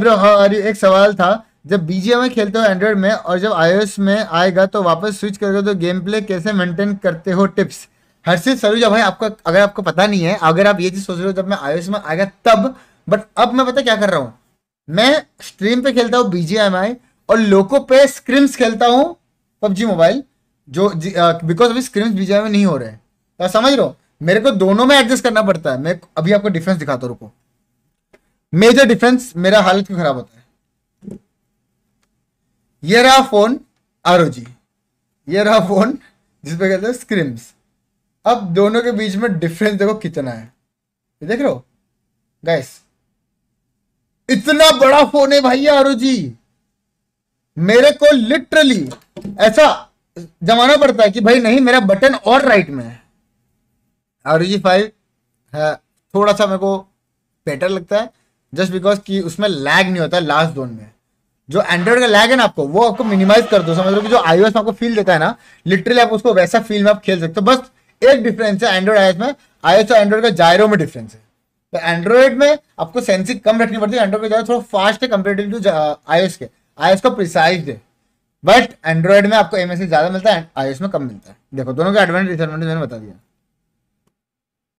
bro हाँ, एक सवाल था जब बीजीएम में खेलते हो एंड्रॉइड में और जब आईओएस में आएगा तो वापस स्विच करोगे तो गेम प्ले कैसे मेंटेन करते हो टिप्स हर्षित सरूजा भाई आपका अगर आपको पता नहीं है अगर आप ये चीज सोच रहे हो जब मैं आईओएस में आएगा तब बट अब मैं पता क्या कर रहा हूँ मैं स्ट्रीम पे खेलता हूँ बीजीएमआई और लोको पे स्क्रिम्स खेलता हूँ पबजी मोबाइल जो बिकॉज अभी स्क्रिम्स बीजीएमआई नहीं हो रहे हैं तो समझ रहे हो मेरे को दोनों में एडजस्ट करना पड़ता है मैं अभी आपको डिफरेंस दिखाता रुको मेजर डिफरेंस मेरा हालत क्यों खराब होता है ये रहा फोन आर ये रहा फोन जिसपे कहते हैं स्क्रिम्स अब दोनों के बीच में डिफरेंस देखो कितना है ये देख रहे हो गैस इतना बड़ा फोन है भाई आरो जी मेरे को लिटरली ऐसा जमाना पड़ता है कि भाई नहीं मेरा बटन और राइट में है आरो जी फाइव थोड़ा सा मेरे को बेटर लगता है जस्ट बिकॉज कि उसमें लैग नहीं होता लास्ट जोन में जो एंड्रॉइड का लैग है ना आपको वो आपको मिनिमाइज कर दो समझ लो कि जो आईओ में आपको फील देता है ना लिटरली आप उसको वैसा फील में आप खेल सकते हो बस एक डिफरेंस है एंड्रॉइड आईएस में आईएस और एंड्रॉइड का जायरो में डिफरेंस है तो एंड्रॉइड में आपको सेंसिंग कम रखनी पड़ती है एंड्रॉइड का थोड़ा फास्ट है कंपेरेटिव टू आईएस के आईएस का प्रिसाइज है बट एंड्रॉइड में आपको एमएससी ज्यादा मिलता है आईएस में कम मिलता है देखो दोनों के एडवांटेज डिसएडवांटेज मैंने बता दिया